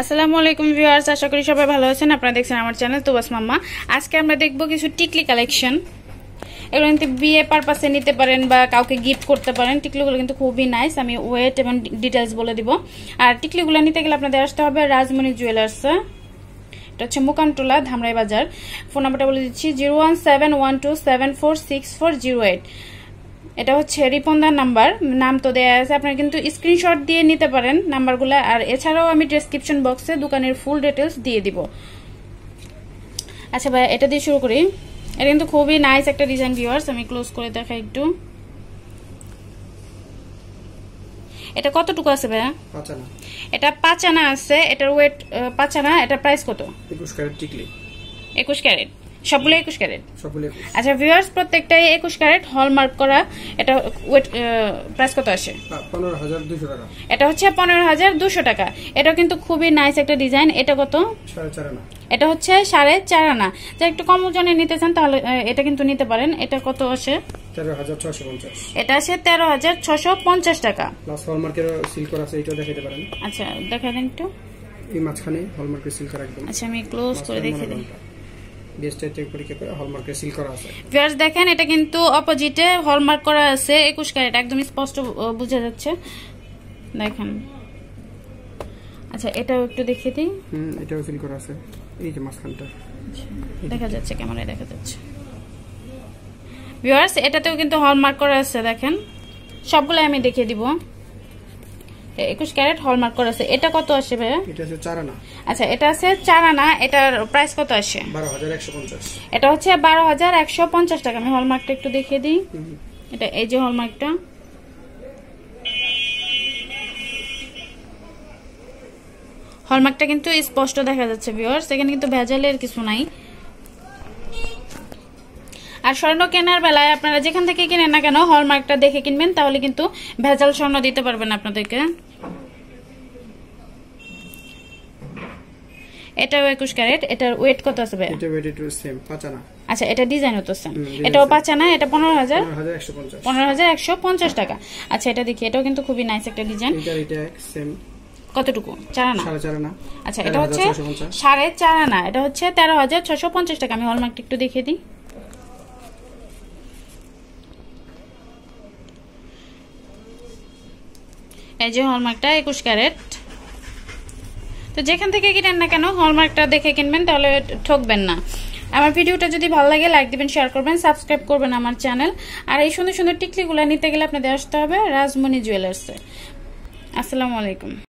আসসালামু আলাইকুম ভিউয়ার্স আশা করি সবাই ভালো আছেন আপনারা দেখছেন আমার চ্যানেল তোবাস মাম্মা আজকে আমরা দেখব কিছু টিকলি কালেকশন এগুলো কিন্তু বিয়ে পারপাসে নিতে পারেন বা কাউকে গিফট করতে পারেন টিকলিগুলো কিন্তু খুবই নাইস আমি ওয়েট এবং ডিটেলস বলে দিব আর টিকলিগুলো নিতে গেলে আপনাদের আসতে হবে রাজমণি জুয়েলার্স এটা হচ্ছে মুকানটোলা ধামরাই বাজার ফোন নাম্বারটা বলে দিচ্ছি zero one seven one two seven four six four zero eight এটা হচ্ছে রিপন্দার নাম্বার নাম তো দেয়া আছে আপনারা কিন্তু স্ক্রিনশট দিয়ে নিতে পারেন নাম্বারগুলো আর এছাড়াও আমি ডেসক্রিপশন বক্সে দোকানের ফুল ডিটেলস দিয়ে দিব আচ্ছা ভাই এটা দিয়ে শুরু করি এটা কিন্তু খুবই নাইস একটা ডিজাইন ভিউয়ার্স আমি ক্লোজ করে দেখাই একটু এটা কতটুকু আছে ভাইয়া এটা পাঁচানা আছে এটার ওয়েট পাঁচানা এটা প্রাইস কত একুশ ক্যারেট টিকলি একুশ ক্যারেট সবগুলো একুশ ক্যারেট আচ্ছা ভিউয়ার্স প্রত্যেকটাই একুশ ক্যারেট হলমার্ক করা এটা ওয়েট প্রাইস কত আসে এটা হচ্ছে পনেরো হাজার দুশো টাকা এটা কিন্তু খুবই নাইস একটা ডিজাইন এটা কত এটা হচ্ছে সাড়ে চার আনা যা একটু কম ওজনে নিতে চান তাহলে এটা কিন্তু নিতে পারেন এটা কত আছে এটা আছে তেরো হাজার ছশো পঞ্চাশ টাকা আচ্ছা দেখা দেন একটু এই মাঝখানে হলমার্কের সিল করা আচ্ছা আমি ক্লোজ করে দেখে দিই দেখেন এটা কিন্তু অপোজিটে হলমার্ক করা আছে একুশ ক্যারেট একদম স্পষ্ট বোঝা যাচ্ছে দেখেন আচ্ছা এটাও একটু দেখিয়ে দিই এটাও সিল করা আছে এই যে মাসখানটা আচ্ছা, দেখা যাচ্ছে ক্যামেরায় দেখা যাচ্ছে ভিউয়ার্স এটাতেও কিন্তু হলমার্ক করা আছে দেখেন সবগুলো আমি দেখিয়ে দিব একুশ ক্যারেট হলমার্ক করা আছে এটা কত আসে ভাইয়া আচ্ছা এটা আছে চারানা এটার প্রাইস কত আসে এটা হচ্ছে বারো হাজার একশো পঞ্চাশ টাকা আমি হলমার্কটা একটু দেখিয়ে দিই এটা এই যে হলমার্কটা হলমার্কটা কিন্তু স্পষ্ট দেখা যাচ্ছে ভিওর্স এখানে কিন্তু ভেজালের কিছু নাই আর স্বর্ণ কেনার বেলায় আপনারা যেখান থেকে কিনেন না কেন হলমার্কটা দেখে কিনবেন তাহলে কিন্তু ভেজাল স্বর্ণ দিতে পারবেন আপনাদেরকে এটাও 21 ক্যারেট এটার ওয়েট কত আসবে আচ্ছা, এটা ওয়েট একটু সেম পাঁচানা আচ্ছা এটা পনেরো হাজার পনেরো এটাও পাঁচানা এটা 15000 15150 টাকা আচ্ছা এটা দেখি এটাও কিন্তু খুবই নাইস একটা ডিজাইন এটা এটা কতটুকু চারানা চারানা আচ্ছা এটা হচ্ছে সাড়ে আনা এটা হচ্ছে তেরো হাজার ছশো পঞ্চাশ টাকা আমি হলমার্কটা একটু দেখিয়ে দিই এই যে হলমার্কটা একুশ ক্যারেট তো যেখান থেকে কিনেন না কেন হলমার্কটা দেখে কিনবেন তাহলে ঠকবেন না আমার ভিডিওটা যদি ভালো লাগে লাইক দিবেন শেয়ার করবেন সাবস্ক্রাইব করবেন আমার চ্যানেল আর এই সুন্দর সুন্দর টিকলিগুলো নিতে গেলে আপনাদের আসতে হবে রাজমণি জুয়েলার্সে আসসালামু আলাইকুম